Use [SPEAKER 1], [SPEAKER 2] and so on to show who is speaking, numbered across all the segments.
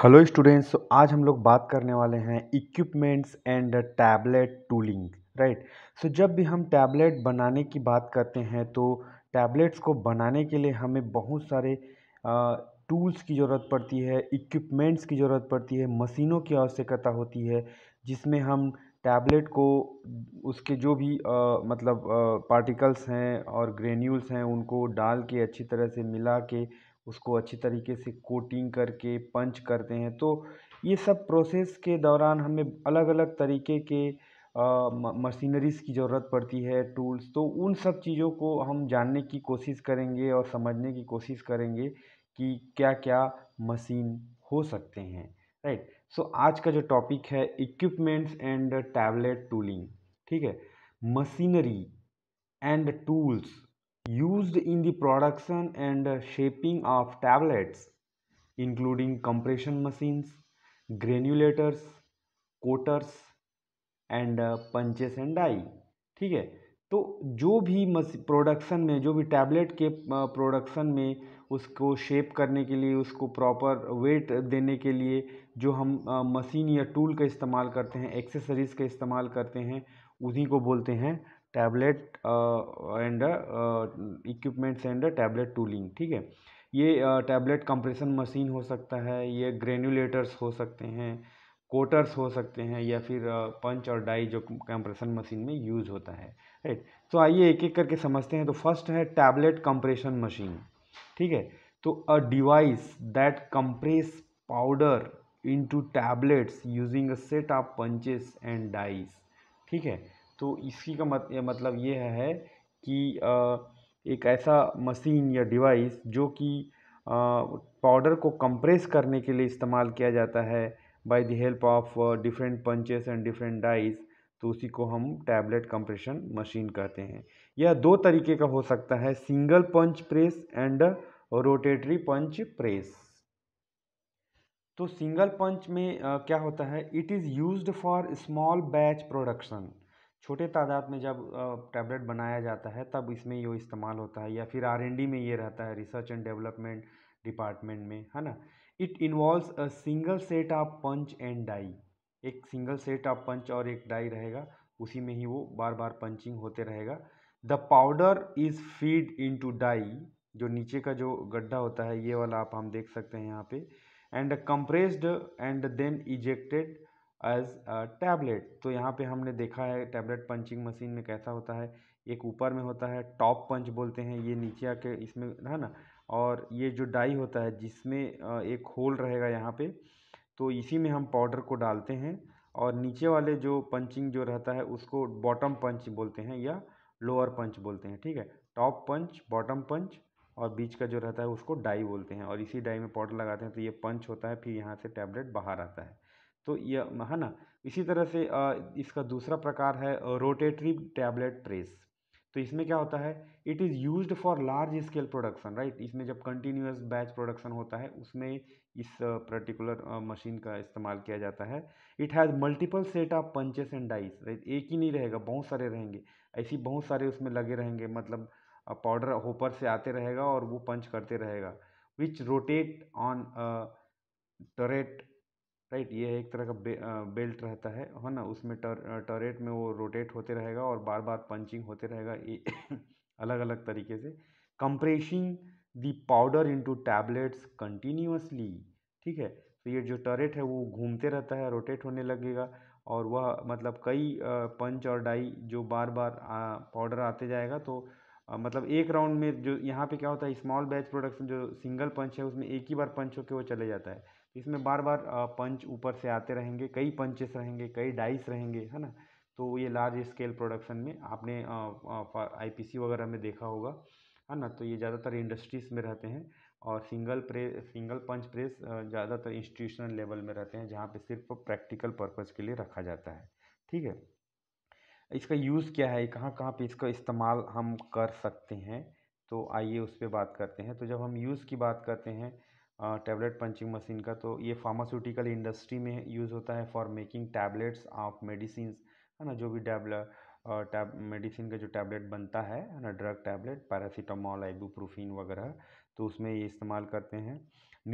[SPEAKER 1] hello students तो आज हम लोग बात करने वाले हैं equipments and tablet tooling right so जब भी हम टैबलेट बनाने की बात करते हैं तो टैबलेट्स को बनाने के लिए हमें बहुत सारे टूल्स की ज़रूरत पड़ती है इक्विपमेंट्स की ज़रूरत पड़ती है मशीनों की आवश्यकता होती है जिसमें हम टैबलेट को उसके जो भी आ, मतलब आ, पार्टिकल्स हैं और ग्रेन्यूल्स हैं उनको डाल के अच्छी तरह से मिला के उसको अच्छी तरीके से कोटिंग करके पंच करते हैं तो ये सब प्रोसेस के दौरान हमें अलग अलग तरीके के मशीनरीज़ की ज़रूरत पड़ती है टूल्स तो उन सब चीज़ों को हम जानने की कोशिश करेंगे और समझने की कोशिश करेंगे कि क्या क्या मशीन हो सकते हैं राइट सो so, आज का जो टॉपिक है इक्विपमेंट्स एंड टैबलेट टूलिंग ठीक है machinery and tools used in the production and shaping of tablets including compression machines granulators coaters and uh, punches and die ठीक है तो जो भी प्रोडक्शन में जो भी टैबलेट के प्रोडक्शन में उसको शेप करने के लिए उसको प्रॉपर वेट देने के लिए जो हम मशीन या टूल का इस्तेमाल करते हैं एक्सेसरीज़ का इस्तेमाल करते हैं उन्हीं को बोलते हैं tablet and equipments and tablet tooling ठीक है ये टैबलेट कंप्रेशन मशीन हो सकता है ये ग्रेनुलेटर्स हो सकते हैं कोटर्स हो सकते हैं या फिर पंच और डाई जो कंप्रेशन मशीन में यूज़ होता है राइट तो आइए एक एक करके समझते हैं तो फर्स्ट है टैबलेट कंप्रेशन मशीन ठीक है तो a device that compress powder into tablets using a set of punches and dies ठीक है तो इसी का मत, मतलब ये है कि एक ऐसा मशीन या डिवाइस जो कि पाउडर को कंप्रेस करने के लिए इस्तेमाल किया जाता है by the help of different punches and different dies तो उसी को हम टैबलेट कंप्रेशन मशीन कहते हैं यह दो तरीके का हो सकता है single punch press and rotary punch press तो सिंगल पंच में क्या होता है it is used for small batch production छोटे तादाद में जब टैबलेट बनाया जाता है तब इसमें यो इस्तेमाल होता है या फिर आर एन डी में ये रहता है रिसर्च एंड डेवलपमेंट डिपार्टमेंट में है ना it involves a single set of punch and die एक सिंगल सेट ऑफ पंच और एक डाई रहेगा उसी में ही वो बार बार पंचिंग होते रहेगा the powder is feed into die जो नीचे का जो गड्ढा होता है ये वाला आप हम देख सकते हैं यहाँ पे and compressed and then ejected as tablet तो यहाँ पे हमने देखा है टैबलेट पंचिंग मशीन में कैसा होता है एक ऊपर में होता है टॉप पंच बोलते हैं ये नीचे आके इसमें है ना और ये जो डाई होता है जिसमें एक होल रहेगा यहाँ पे तो इसी में हम पाउडर को डालते हैं और नीचे वाले जो पंचिंग जो रहता है उसको बॉटम पंच बोलते हैं या लोअर पंच बोलते हैं ठीक है टॉप पंच बॉटम पंच और बीच का जो रहता है उसको डाई बोलते हैं और इसी डाई में पाउडर लगाते हैं तो ये पंच होता है फिर यहाँ से टैबलेट बाहर आता है तो यह है ना इसी तरह से इसका दूसरा प्रकार है रोटेटरी टैबलेट प्रेस तो इसमें क्या होता है it is use for large scale production right इसमें जब कंटिन्यूस बैच प्रोडक्शन होता है उसमें इस पर्टिकुलर मशीन का इस्तेमाल किया जाता है it has multiple set of punches and dies right एक ही नहीं रहेगा बहुत सारे रहेंगे ऐसी बहुत सारे उसमें लगे रहेंगे मतलब पाउडर होपर से आते रहेगा और वो पंच करते रहेगा which rotate on turret right ये एक तरह का बे बेल्ट रहता है है ना उसमें टरेट में वो रोटेट होते रहेगा और बार बार पंचिंग होते रहेगा ये अलग अलग तरीके से compressing the powder into tablets continuously ठीक है तो ये जो टरेट है वो घूमते रहता है रोटेट होने लगेगा और वह मतलब कई पंच और डाई जो बार बार पाउडर आते जाएगा तो मतलब एक राउंड में जो यहाँ पे क्या होता है स्मॉल बैच प्रोडक्शन जो सिंगल पंच है उसमें एक ही बार पंच होकर वो चले जाता है इसमें बार बार पंच ऊपर से आते रहेंगे कई पंचेस रहेंगे कई डाइस रहेंगे है ना तो ये लार्ज स्केल प्रोडक्शन में आपने आईपीसी वगैरह में देखा होगा है ना तो ये ज़्यादातर इंडस्ट्रीज़ में रहते हैं और सिंगल प्रे सिंगल पंच प्रेस ज़्यादातर इंस्टीट्यूशनल लेवल में रहते हैं जहाँ पे सिर्फ प्रैक्टिकल पर्पज़ के लिए रखा जाता है ठीक है इसका यूज़ क्या है कहाँ कहाँ पर इसका इस्तेमाल हम कर सकते हैं तो आइए उस पर बात करते हैं तो जब हम यूज़ की बात करते हैं टैबलेट पंचिंग मशीन का तो ये फार्मास्यूटिकल इंडस्ट्री में यूज़ होता है for making tablets of medicine है ना जो भी टैबले टैब मेडिसिन का जो टैबलेट बनता है है ना ड्रग टैबलेट पैरासीटामॉल आइबूप्रोफिन वगैरह तो उसमें ये इस्तेमाल करते हैं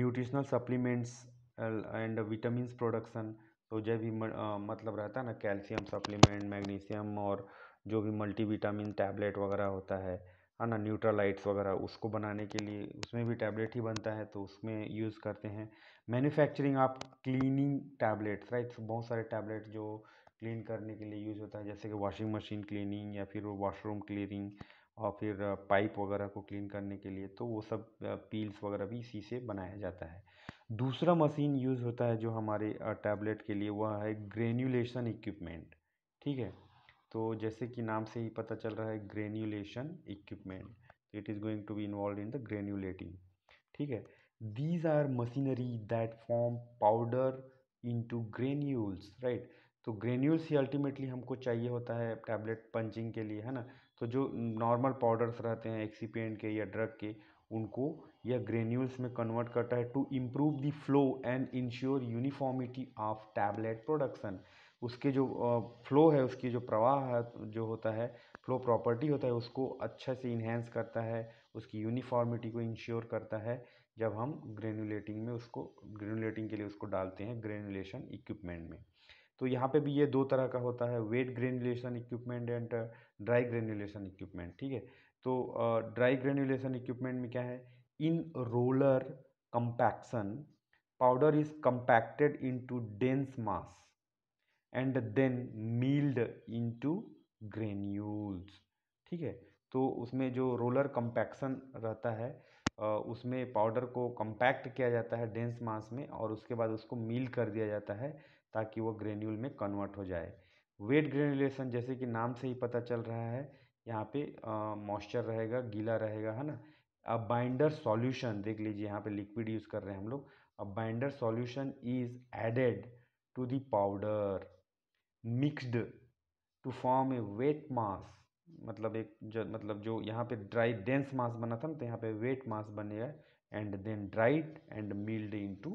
[SPEAKER 1] nutritional supplements and vitamin production तो जब भी मतलब रहता है ना कैल्शियम सप्लीमेंट मैग्नीशियम और जो भी मल्टी विटामिन टैबलेट वगैरह होता है है ना न्यूट्रालाइट्स वगैरह उसको बनाने के लिए उसमें भी टैबलेट ही बनता है तो उसमें यूज़ करते हैं मैन्युफैक्चरिंग आप क्लीनिंग टैबलेट्स राइट बहुत सारे टैबलेट जो क्लीन करने के लिए यूज़ होता है जैसे कि वॉशिंग मशीन क्लीनिंग या फिर वॉशरूम क्लीनिंग और फिर पाइप वगैरह को क्लीन करने के लिए तो वो सब पील्स वगैरह भी इसी से बनाया जाता है दूसरा मशीन यूज़ होता है जो हमारे टैबलेट के लिए वह है ग्रेन्यूलेशन इक्विपमेंट ठीक है तो जैसे कि नाम से ही पता चल रहा है granulation equipment it is going to be involve in the granulating ठीक है these are machinery that form powder into granules right तो ग्रेन्यूल्स ही अल्टीमेटली हमको चाहिए होता है टैबलेट पंचिंग के लिए है ना तो जो नॉर्मल पाउडर्स रहते हैं एक्सीपेंट के या ड्रग के उनको यह ग्रेन्यूल्स में कन्वर्ट करता है to improve the flow and ensure uniformity of tablet production उसके जो फ्लो है उसकी जो प्रवाह जो होता है फ्लो प्रॉपर्टी होता है उसको अच्छा से इन्हेंस करता है उसकी यूनिफॉर्मिटी को इंश्योर करता है जब हम ग्रेनुलेटिंग में उसको ग्रेनुलेटिंग के लिए उसको डालते हैं ग्रेनुलेशन इक्विपमेंट में तो यहाँ पे भी ये दो तरह का होता है wet granulation equipment and dry granulation equipment ठीक है तो ड्राई ग्रेनुलेशन इक्विपमेंट में क्या है in roller compaction powder is compacted into dense mass and then milled into granules ठीक है तो उसमें जो रोलर कंपैक्शन रहता है उसमें पाउडर को कंपैक्ट किया जाता है डेंस मास में और उसके बाद उसको मील कर दिया जाता है ताकि वो ग्रेन्यूल में कन्वर्ट हो जाए वेट ग्रेन्यूलेशन जैसे कि नाम से ही पता चल रहा है यहाँ पे मॉइस्चर रहेगा गीला रहेगा है ना अब बाइंडर सॉल्यूशन देख लीजिए यहाँ पे लिक्विड यूज़ कर रहे हैं हम लोग अब binder solution is added to the powder mixed to form a wet mass मतलब एक जो मतलब जो यहाँ पे ड्राई डेंस मास बना था ना तो यहाँ पे वेट मास बनेगा and then dried and milled into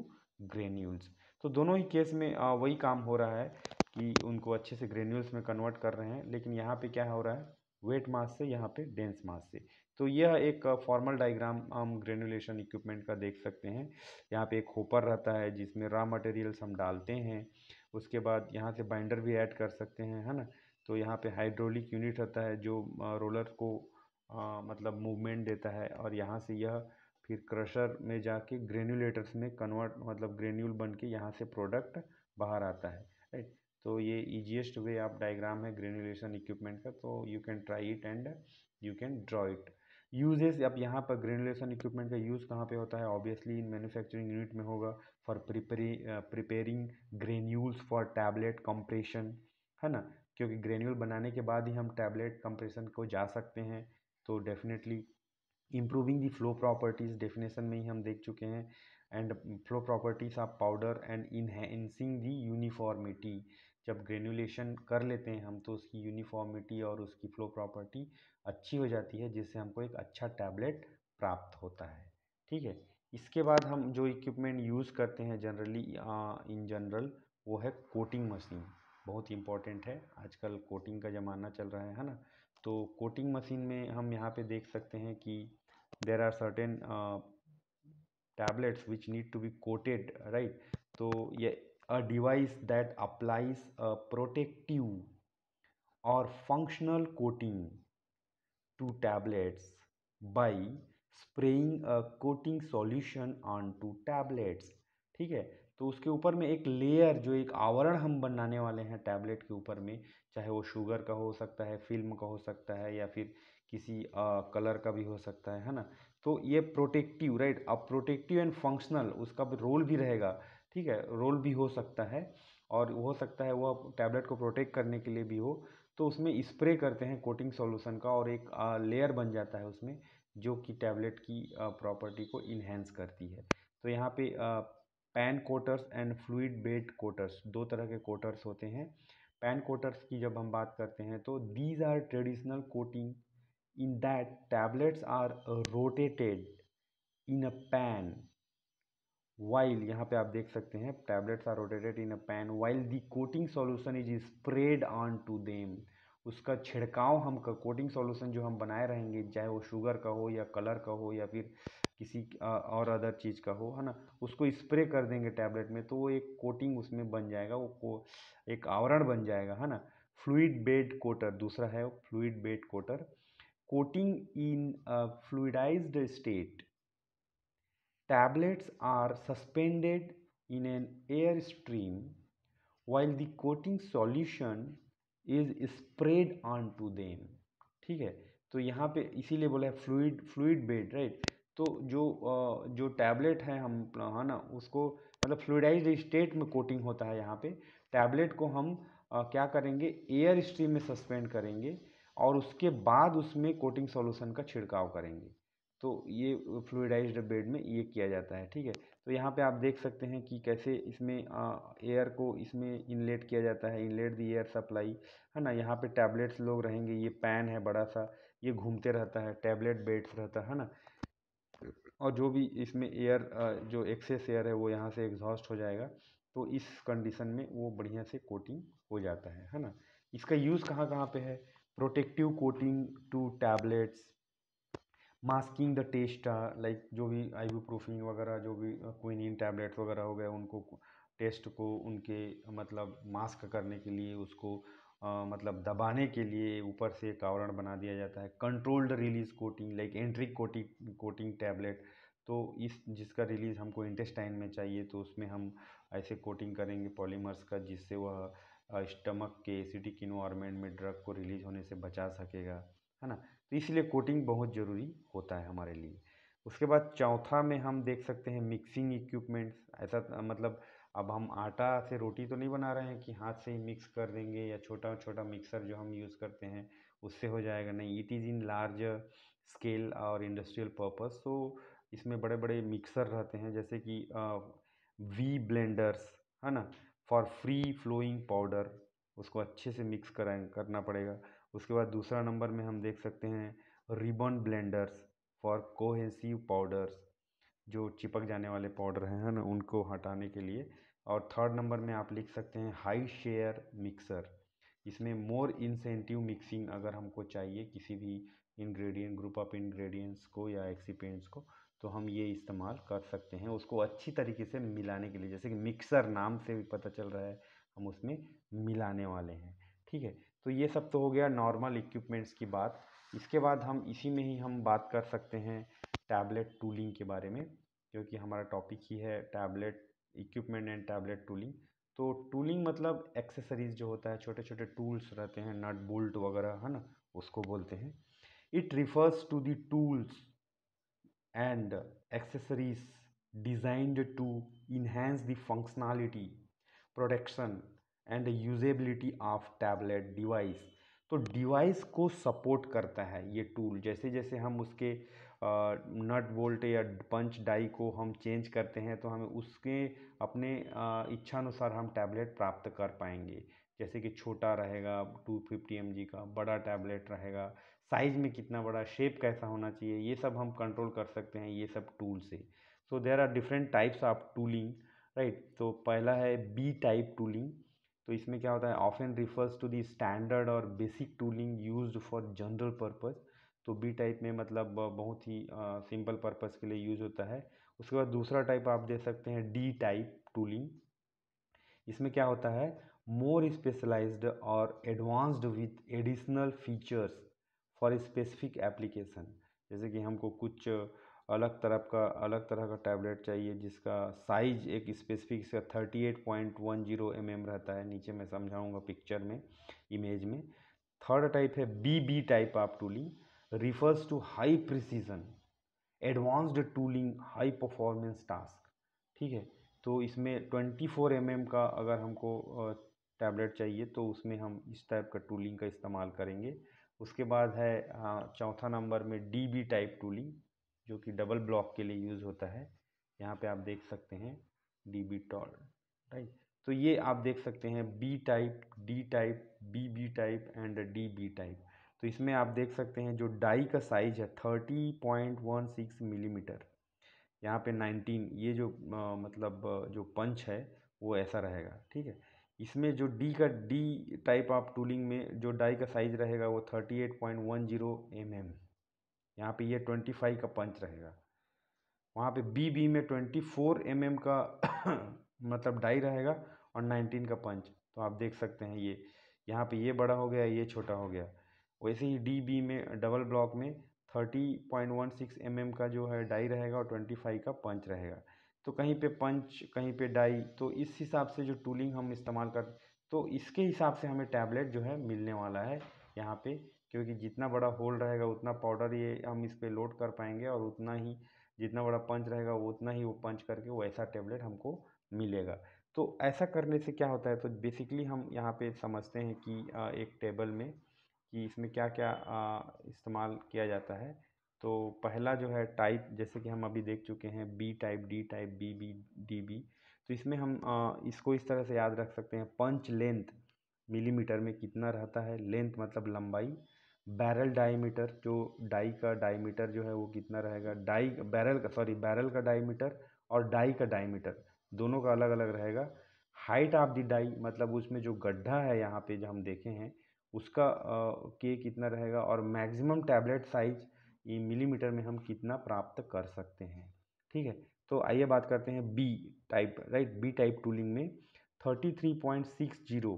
[SPEAKER 1] granules तो दोनों ही केस में वही काम हो रहा है कि उनको अच्छे से ग्रेन्यूल्स में कन्वर्ट कर रहे हैं लेकिन यहाँ पे क्या हो रहा है वेट मास से यहाँ पे डेंस मास से तो यह एक फॉर्मल डायग्राम हम ग्रेनुलेशन इक्विपमेंट का देख सकते हैं यहाँ पे एक होपर रहता है जिसमें रॉ मटेरियल्स हम डालते हैं उसके बाद यहाँ से बाइंडर भी ऐड कर सकते हैं है ना तो यहाँ पे हाइड्रोलिक यूनिट होता है जो रोलर को आ, मतलब मूवमेंट देता है और यहाँ से यह फिर क्रशर में जाके ग्रेन्यूलेटर्स में कन्वर्ट मतलब ग्रेन्यूल बन के यहाँ से प्रोडक्ट बाहर आता है राइट तो ये ईजिएस्ट वे आप डायग्राम है ग्रेन्यूलेशन इक्विपमेंट का तो you can try it and you can draw it uses अब यहाँ पर ग्रेनुलेशन इक्विपमेंट का यूज़ कहाँ पे होता है ऑब्वियसली इन मैन्युफैक्चरिंग यूनिट में होगा for preparing granules for tablet compression है ना क्योंकि ग्रेन्यूल बनाने के बाद ही हम टैबलेट कंप्रेशन को जा सकते हैं तो definitely improving the flow properties definition में ही हम देख चुके हैं and flow properties of powder and enhancing the uniformity जब ग्रेनुलेशन कर लेते हैं हम तो उसकी यूनिफॉर्मिटी और उसकी फ्लो प्रॉपर्टी अच्छी हो जाती है जिससे हमको एक अच्छा टैबलेट प्राप्त होता है ठीक है इसके बाद हम जो इक्विपमेंट यूज़ करते हैं जनरली इन जनरल वो है कोटिंग मशीन बहुत इम्पॉर्टेंट है आजकल कोटिंग का ज़माना चल रहा है है ना तो कोटिंग मशीन में हम यहाँ पे देख सकते हैं कि there are certain tablets which need to be coated right तो ये a device that applies a protective और functional coating to tablets by spraying coating solution on to tablets ठीक है तो उसके ऊपर में एक लेयर जो एक आवरण हम बनाने वाले हैं टैबलेट के ऊपर में चाहे वो शुगर का हो सकता है फिल्म का हो सकता है या फिर किसी कलर का भी हो सकता है है ना तो ये प्रोटेक्टिव राइट अब प्रोटेक्टिव एंड फंक्शनल उसका भी रोल भी रहेगा ठीक है रोल भी हो सकता है और हो सकता है वह टैबलेट को प्रोटेक्ट करने के लिए भी हो तो उसमें स्प्रे करते हैं कोटिंग सॉल्यूशन का और एक लेयर बन जाता है उसमें जो कि टैबलेट की प्रॉपर्टी को इन्हेंस करती है तो यहाँ पे pan coaters and fluid bed coaters दो तरह के कोटर्स होते हैं पैन कोटर्स की जब हम बात करते हैं तो these are traditional coating in that tablets are rotated in a pan while यहाँ पे आप देख सकते हैं tablets are rotated in a pan while the coating solution is spread on to them उसका छिड़काव हम कर कोटिंग सॉल्यूशन जो हम बनाए रहेंगे चाहे वो शुगर का हो या कलर का हो या फिर किसी और अदर चीज़ का हो है ना उसको स्प्रे कर देंगे टैबलेट में तो वो एक कोटिंग उसमें बन जाएगा वो एक आवरण बन जाएगा है ना फ्लूड बेड कोटर दूसरा है fluid bed coater coating in fluidized state tablets are suspended in an air stream while the coating solution is spread on to them ठीक है तो यहाँ पे इसीलिए बोला है फ्लूड फ्लूड बेड राइट तो जो जो टैबलेट है हम है ना उसको मतलब फ्लूडाइज स्टेट में कोटिंग होता है यहाँ पे टैबलेट को हम क्या करेंगे एयर स्ट्रीम में सस्पेंड करेंगे और उसके बाद उसमें कोटिंग सॉल्यूशन का छिड़काव करेंगे तो ये फ्लूडाइज बेड में ये किया जाता है ठीक है तो यहाँ पे आप देख सकते हैं कि कैसे इसमें एयर को इसमें इनलेट किया जाता है इनलेट दी एयर सप्लाई है ना यहाँ पे टैबलेट्स लोग रहेंगे ये पैन है बड़ा सा ये घूमते रहता है टैबलेट बेड्स रहता है ना और जो भी इसमें एयर जो एक्सेस एयर है वो यहाँ से एग्जॉस्ट हो जाएगा तो इस कंडीशन में वो बढ़िया से कोटिंग हो जाता है है ना इसका यूज़ कहाँ कहाँ पर है protective coating to tablets masking the taste like जो भी आइबूप्रोफिन वगैरह जो भी क्विनिन uh, टैबलेट वगैरह हो गए उनको टेस्ट को उनके मतलब मास्क करने के लिए उसको आ, uh, मतलब दबाने के लिए ऊपर से एक आवरण बना दिया जाता है controlled release coating like enteric coating coating tablet तो इस जिसका रिलीज़ हमको इंटेस्टाइन में चाहिए तो उसमें हम ऐसे कोटिंग करेंगे पॉलीमर्स का जिससे वह स्टमक uh, के एसिडिक इन्वायरमेंट में ड्रग को रिलीज़ होने से बचा सकेगा है ना तो इसलिए कोटिंग बहुत ज़रूरी होता है हमारे लिए उसके बाद चौथा में हम देख सकते हैं मिक्सिंग इक्विपमेंट्स ऐसा मतलब अब हम आटा से रोटी तो नहीं बना रहे हैं कि हाथ से ही मिक्स कर देंगे या छोटा छोटा मिक्सर जो हम यूज़ करते हैं उससे हो जाएगा नहीं it is in large scale और इंडस्ट्रियल पर्पस तो इसमें बड़े बड़े मिक्सर रहते हैं जैसे कि वी ब्लेंडर्स है ना फॉर फ्री फ्लोइंग पाउडर उसको अच्छे से मिक्स करना पड़ेगा उसके बाद दूसरा नंबर में हम देख सकते हैं ribbon blenders for cohesive powders जो चिपक जाने वाले पाउडर हैं ना उनको हटाने के लिए और थर्ड नंबर में आप लिख सकते हैं हाई शेयर मिक्सर इसमें मोर इंसेंटिव मिक्सिंग अगर हमको चाहिए किसी भी इंग्रेडिएंट ग्रुप ऑफ इंग्रेडिएंट्स को या एक्सीपेंट्स को तो हम ये इस्तेमाल कर सकते हैं उसको अच्छी तरीके से मिलाने के लिए जैसे कि मिक्सर नाम से भी पता चल रहा है हम उसमें मिलाने वाले हैं ठीक है तो ये सब तो हो गया नॉर्मल इक्विपमेंट्स की बात इसके बाद हम इसी में ही हम बात कर सकते हैं टैबलेट टूलिंग के बारे में क्योंकि हमारा टॉपिक ही है tablet equipment and tablet tooling तो टूलिंग मतलब एक्सेसरीज जो होता है छोटे छोटे टूल्स रहते हैं नट बोल्ट वगैरह है ना उसको बोलते हैं it refers to the tools and accessories designed to enhance the functionality protection and usability of tablet device तो डिवाइस को सपोर्ट करता है ये टूल जैसे जैसे हम उसके नट बोल्ट या पंच डाई को हम चेंज करते हैं तो हमें उसके अपने इच्छा अनुसार हम टैबलेट प्राप्त कर पाएंगे जैसे कि छोटा रहेगा 250 फिफ्टी का बड़ा टैबलेट रहेगा साइज़ में कितना बड़ा शेप कैसा होना चाहिए ये सब हम कंट्रोल कर सकते हैं ये सब टूल से so there are different types of tooling right तो पहला है बी टाइप टूलिंग तो इसमें क्या होता है often refers to the standard और basic tooling use for general purpose तो बी टाइप में मतलब बहुत ही सिंपल पर्पज़ के लिए यूज़ होता है उसके बाद दूसरा टाइप आप दे सकते हैं डी टाइप टूलिंग इसमें क्या होता है मोर स्पेशलाइज्ड और advanced with additional features for specific application जैसे कि हमको कुछ अलग तरफ का अलग तरह का टैबलेट चाहिए जिसका साइज एक स्पेसिफिक से thirty eight point one zero M M रहता है नीचे मैं समझाऊंगा पिक्चर में इमेज में थर्ड टाइप है बी बी टाइप आप tooling refers to high precision advanced tooling high performance task ठीक है तो इसमें 24 फोर mm का अगर हमको टैबलेट चाहिए तो उसमें हम इस टाइप का टूलिंग का इस्तेमाल करेंगे उसके बाद है चौथा नंबर में डी बी टाइप टूलिंग जो कि डबल ब्लॉक के लिए यूज़ होता है यहाँ पे आप देख सकते हैं डी बी टॉल राइट तो ये आप देख सकते हैं B type D type B B type and D B type तो इसमें आप देख सकते हैं जो डाई का साइज है thirty point one six millimeter यहाँ पे नाइनटीन ये जो आ, मतलब जो पंच है वो ऐसा रहेगा ठीक है इसमें जो डी का डी टाइप आप टूलिंग में जो डाई का साइज़ रहेगा वो thirty eight point one zero M M यहाँ पे ये ट्वेंटी फाइव का पंच रहेगा वहाँ पे बी बी में ट्वेंटी फोर एम एम का मतलब डाई रहेगा और नाइनटीन का पंच तो आप देख सकते हैं ये यहाँ पे ये बड़ा हो गया ये छोटा हो गया वैसे ही डी बी में डबल ब्लॉक में thirty point one six M M का जो है डाई रहेगा और ट्वेंटी फाइव का पंच रहेगा तो कहीं पे पंच कहीं पे डाई तो इस हिसाब से जो टूलिंग हम इस्तेमाल कर तो इसके हिसाब से हमें टैबलेट जो है मिलने वाला है यहाँ पे क्योंकि जितना बड़ा होल रहेगा उतना पाउडर ये हम इस पर लोड कर पाएंगे और उतना ही जितना बड़ा पंच रहेगा उतना ही वो पंच करके वो ऐसा टेबलेट हमको मिलेगा तो ऐसा करने से क्या होता है तो बेसिकली हम यहाँ पे समझते हैं कि एक टेबल में कि इसमें क्या क्या इस्तेमाल किया जाता है तो पहला जो है टाइप जैसे कि हम अभी देख चुके हैं B type D type B B D B तो इसमें हम इसको इस तरह से याद रख सकते हैं पंच लेंथ मिलीमीटर में कितना रहता है लेंथ मतलब लंबाई बैरल डायमीटर जो डाई का डायमीटर जो है वो कितना रहेगा डाई बैरल का सॉरी बैरल का डायमीटर और डाई का डायमीटर दोनों का अलग अलग रहेगा हाइट ऑफ दी डाई मतलब उसमें जो गड्ढा है यहाँ पे जो हम देखे हैं उसका के कितना रहेगा और मैक्सिमम टैबलेट साइज ये मिलीमीटर में हम कितना प्राप्त कर सकते हैं ठीक है तो आइए बात करते हैं B type right B type tooling में thirty three point six zero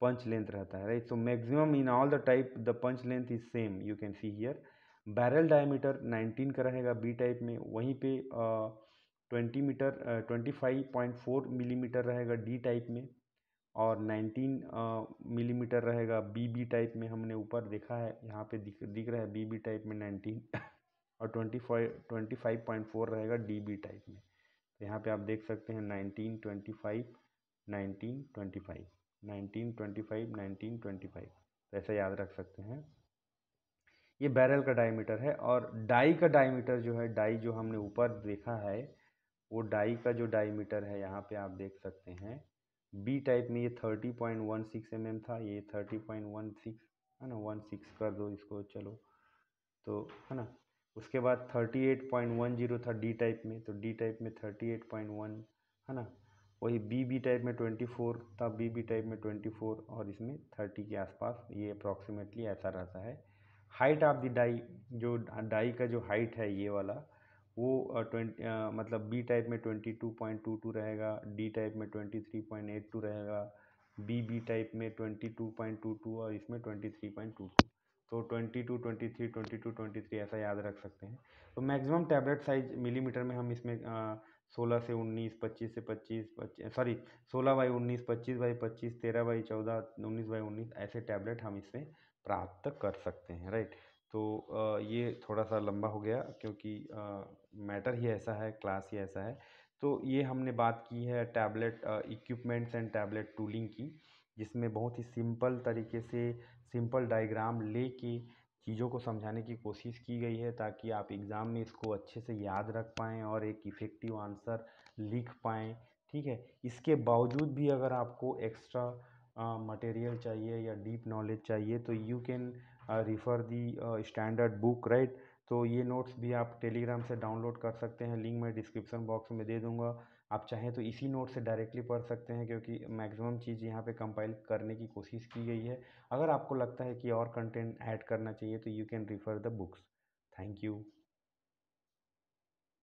[SPEAKER 1] punch length रहता है right so maximum in all the type the punch length is same you can see here barrel diameter 19 का रहेगा B type में वहीं पे twenty meter twenty five point four रहेगा D type में और 19 मिलीमीटर uh, रहेगा बी बी टाइप में हमने ऊपर देखा है यहाँ पे दिख दिख रहा है बी बी टाइप में 19 और twenty five twenty five point four रहेगा डी बी टाइप में तो यहाँ पे आप देख सकते हैं 19 twenty five 25 twenty five nineteen twenty five nineteen twenty five तो याद रख सकते हैं ये बैरल का डायमीटर है और डाई का डायमीटर जो है डाई जो हमने ऊपर देखा है वो डाई का जो डायमीटर है यहाँ पे आप देख सकते हैं बी टाइप में ये thirty point one six M M था ये थर्टी पॉइंट वन सिक्स है ना वन सिक्स कर दो इसको चलो तो है ना उसके बाद thirty eight point one zero था डी टाइप में तो डी टाइप में थर्टी एट पॉइंट वन है ना वही बी बी टाइप में ट्वेंटी फोर था बी बी टाइप में ट्वेंटी फोर और इसमें थर्टी के आसपास ये अप्रॉक्सीमेटली ऐसा रहता है हाइट ऑफ दी डाई जो डाई का जो हाइट है ये वाला वो ट्वेंटी मतलब बी टाइप में twenty two point two two रहेगा डी टाइप में twenty three point eight two रहेगा बी बी टाइप में twenty two point two two और इसमें twenty three point two two तो twenty two twenty three twenty two twenty three ऐसा याद रख सकते हैं तो मैक्सिमम टैबलेट साइज मिलीमीटर में हम इसमें सोलह से उन्नीस पच्चीस से पच्चीस सॉरी सोलह बाई उन्नीस पच्चीस बाई पच्चीस तेरह बाई चौदह उन्नीस बाई उन्नीस ऐसे टैबलेट हम इससे प्राप्त कर सकते हैं राइट तो ये थोड़ा सा लंबा हो गया क्योंकि मैटर ही ऐसा है क्लास ही ऐसा है तो ये हमने बात की है tablet equipments and tablet tooling की जिसमें बहुत ही सिंपल तरीके से सिंपल डायग्राम ले के चीज़ों को समझाने की कोशिश की गई है ताकि आप एग्ज़ाम में इसको अच्छे से याद रख पाएँ और एक इफ़ेक्टिव आंसर लिख पाएँ ठीक है इसके बावजूद भी अगर आपको एक्स्ट्रा मटेरियल चाहिए या डीप नॉलेज चाहिए तो you can refer the standard book right तो ये नोट्स भी आप टेलीग्राम से डाउनलोड कर सकते हैं लिंक मैं डिस्क्रिप्शन बॉक्स में दे दूँगा आप चाहें तो इसी नोट से डायरेक्टली पढ़ सकते हैं क्योंकि मैक्सिमम चीज़ यहाँ पे कंपाइल करने की कोशिश की गई है अगर आपको लगता है कि और कंटेंट ऐड करना चाहिए तो you can refer the books thank you